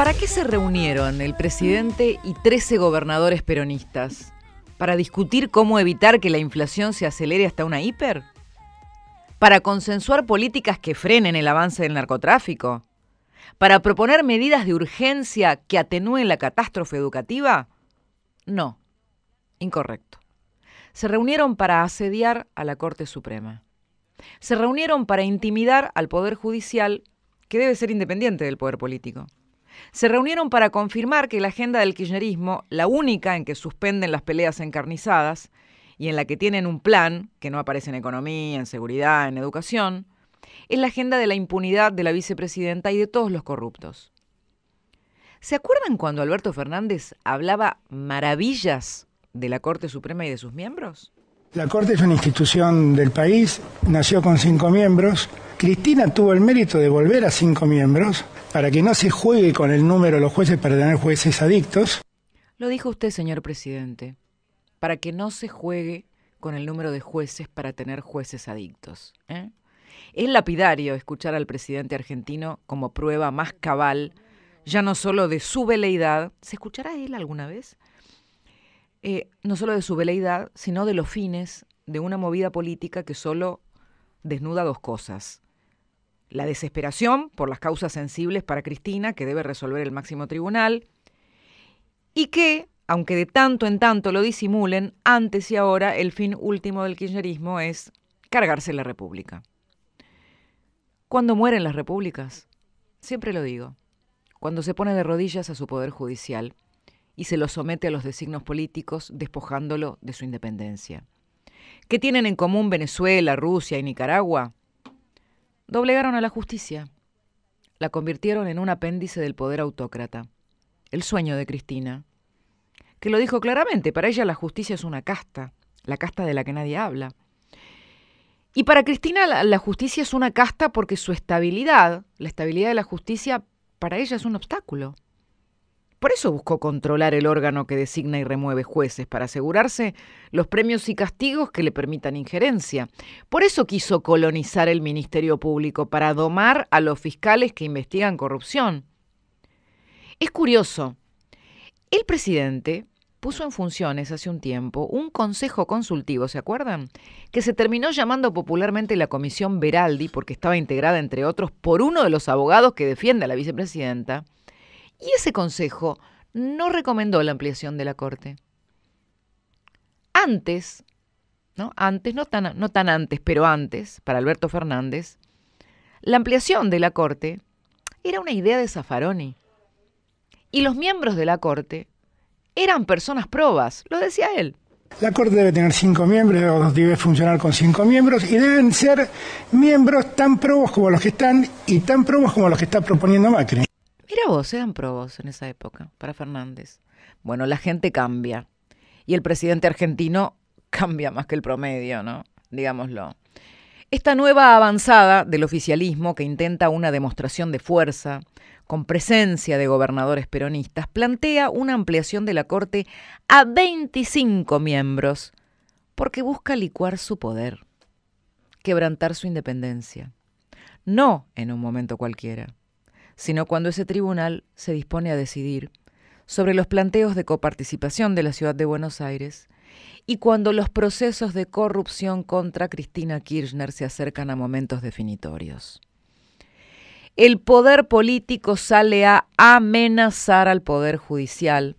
¿Para qué se reunieron el presidente y 13 gobernadores peronistas? ¿Para discutir cómo evitar que la inflación se acelere hasta una hiper? ¿Para consensuar políticas que frenen el avance del narcotráfico? ¿Para proponer medidas de urgencia que atenúen la catástrofe educativa? No, incorrecto. Se reunieron para asediar a la Corte Suprema. Se reunieron para intimidar al Poder Judicial, que debe ser independiente del Poder Político se reunieron para confirmar que la agenda del kirchnerismo, la única en que suspenden las peleas encarnizadas y en la que tienen un plan, que no aparece en economía, en seguridad, en educación, es la agenda de la impunidad de la vicepresidenta y de todos los corruptos. ¿Se acuerdan cuando Alberto Fernández hablaba maravillas de la Corte Suprema y de sus miembros? La Corte es una institución del país, nació con cinco miembros. Cristina tuvo el mérito de volver a cinco miembros para que no se juegue con el número de los jueces para tener jueces adictos. Lo dijo usted, señor presidente, para que no se juegue con el número de jueces para tener jueces adictos. ¿eh? Es lapidario escuchar al presidente argentino como prueba más cabal, ya no solo de su veleidad, ¿se escuchará él alguna vez? Eh, no solo de su veleidad, sino de los fines de una movida política que solo desnuda dos cosas, la desesperación por las causas sensibles para Cristina que debe resolver el máximo tribunal y que, aunque de tanto en tanto lo disimulen, antes y ahora el fin último del kirchnerismo es cargarse la República. Cuando mueren las repúblicas? Siempre lo digo. Cuando se pone de rodillas a su poder judicial y se lo somete a los designos políticos despojándolo de su independencia. ¿Qué tienen en común Venezuela, Rusia y Nicaragua? doblegaron a la justicia. La convirtieron en un apéndice del poder autócrata. El sueño de Cristina. Que lo dijo claramente, para ella la justicia es una casta, la casta de la que nadie habla. Y para Cristina la, justicia es una casta porque su estabilidad, la estabilidad de la justicia, para ella es un obstáculo. Por eso buscó controlar el órgano que designa y remueve jueces, para asegurarse los premios y castigos que le permitan injerencia. Por eso quiso colonizar el Ministerio Público, para domar a los fiscales que investigan corrupción. Es curioso, el presidente puso en funciones hace un tiempo un consejo consultivo, ¿se acuerdan? Que se terminó llamando popularmente la Comisión Veraldi porque estaba integrada, entre otros, por uno de los abogados que defiende a la vicepresidenta y ese Consejo no recomendó la ampliación de la Corte. Antes, ¿no? antes, no tan, no tan antes, pero antes, para Alberto Fernández, la ampliación de la Corte era una idea de zafaroni Y los miembros de la Corte eran personas probas, lo decía él. La Corte debe tener cinco miembros, debe funcionar con cinco miembros, y deben ser miembros tan probos como los que están y tan probos como los que está proponiendo Macri. Era vos, eran probos en esa época para Fernández. Bueno, la gente cambia. Y el presidente argentino cambia más que el promedio, ¿no? Digámoslo. Esta nueva avanzada del oficialismo que intenta una demostración de fuerza, con presencia de gobernadores peronistas, plantea una ampliación de la Corte a 25 miembros, porque busca licuar su poder, quebrantar su independencia. No en un momento cualquiera, sino cuando ese tribunal se dispone a decidir sobre los planteos de coparticipación de la ciudad de Buenos Aires y cuando los procesos de corrupción contra Cristina Kirchner se acercan a momentos definitorios. El poder político sale a amenazar al poder judicial,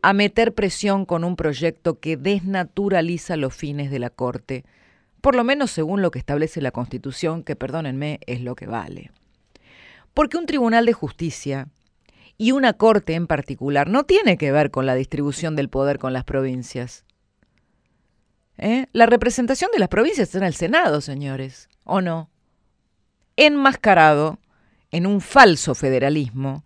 a meter presión con un proyecto que desnaturaliza los fines de la Corte, por lo menos según lo que establece la Constitución, que perdónenme, es lo que vale. Porque un tribunal de justicia y una corte en particular no tiene que ver con la distribución del poder con las provincias. ¿Eh? La representación de las provincias está en el Senado, señores, ¿o no? Enmascarado en un falso federalismo,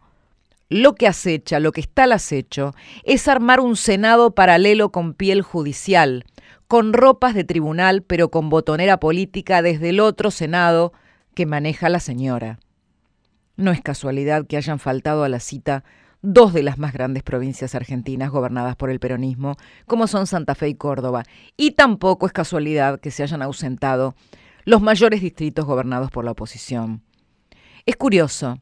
lo que acecha, lo que está al acecho, es armar un Senado paralelo con piel judicial, con ropas de tribunal, pero con botonera política desde el otro Senado que maneja la señora. No es casualidad que hayan faltado a la cita dos de las más grandes provincias argentinas gobernadas por el peronismo, como son Santa Fe y Córdoba, y tampoco es casualidad que se hayan ausentado los mayores distritos gobernados por la oposición. Es curioso,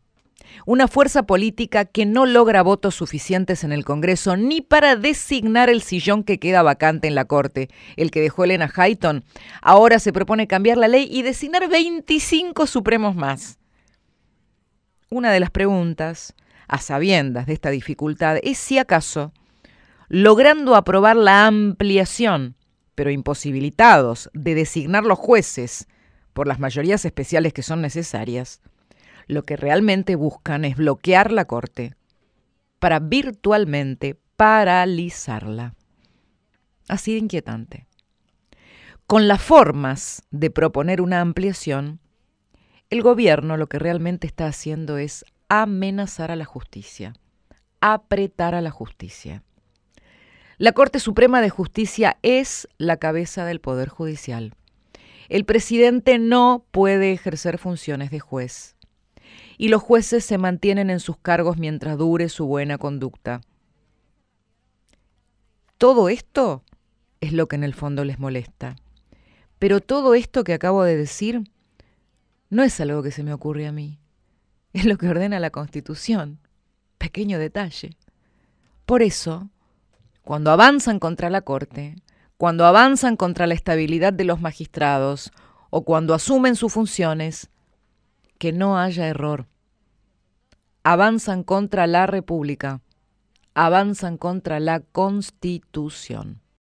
una fuerza política que no logra votos suficientes en el Congreso ni para designar el sillón que queda vacante en la Corte, el que dejó Elena Hayton, ahora se propone cambiar la ley y designar 25 supremos más. Una de las preguntas, a sabiendas de esta dificultad, es si acaso, logrando aprobar la ampliación, pero imposibilitados de designar los jueces por las mayorías especiales que son necesarias, lo que realmente buscan es bloquear la Corte para virtualmente paralizarla. Así de inquietante. Con las formas de proponer una ampliación, el gobierno lo que realmente está haciendo es amenazar a la justicia, apretar a la justicia. La Corte Suprema de Justicia es la cabeza del Poder Judicial. El presidente no puede ejercer funciones de juez. Y los jueces se mantienen en sus cargos mientras dure su buena conducta. Todo esto es lo que en el fondo les molesta. Pero todo esto que acabo de decir no es algo que se me ocurre a mí. Es lo que ordena la Constitución. Pequeño detalle. Por eso, cuando avanzan contra la Corte, cuando avanzan contra la estabilidad de los magistrados o cuando asumen sus funciones, que no haya error. Avanzan contra la República, avanzan contra la Constitución.